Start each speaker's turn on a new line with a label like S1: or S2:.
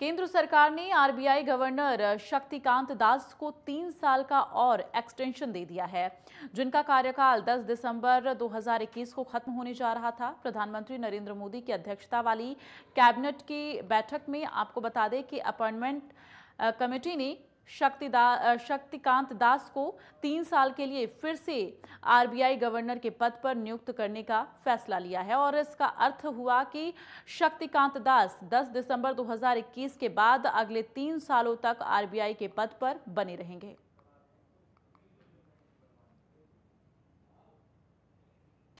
S1: केंद्र सरकार ने आरबीआई गवर्नर शक्तिकांत दास को तीन साल का और एक्सटेंशन दे दिया है जिनका कार्यकाल 10 दिसंबर 2021 को खत्म होने जा रहा था प्रधानमंत्री नरेंद्र मोदी की अध्यक्षता वाली कैबिनेट की बैठक में आपको बता दें कि अपॉइंटमेंट कमेटी ने शक्ति दा, शक्तिकांत दास को तीन साल के लिए फिर से आरबीआई गवर्नर के पद पर नियुक्त करने का फैसला लिया है और इसका अर्थ हुआ कि शक्तिकांत दास 10 दिसंबर 2021 के बाद अगले तीन सालों तक आरबीआई के पद पर बने रहेंगे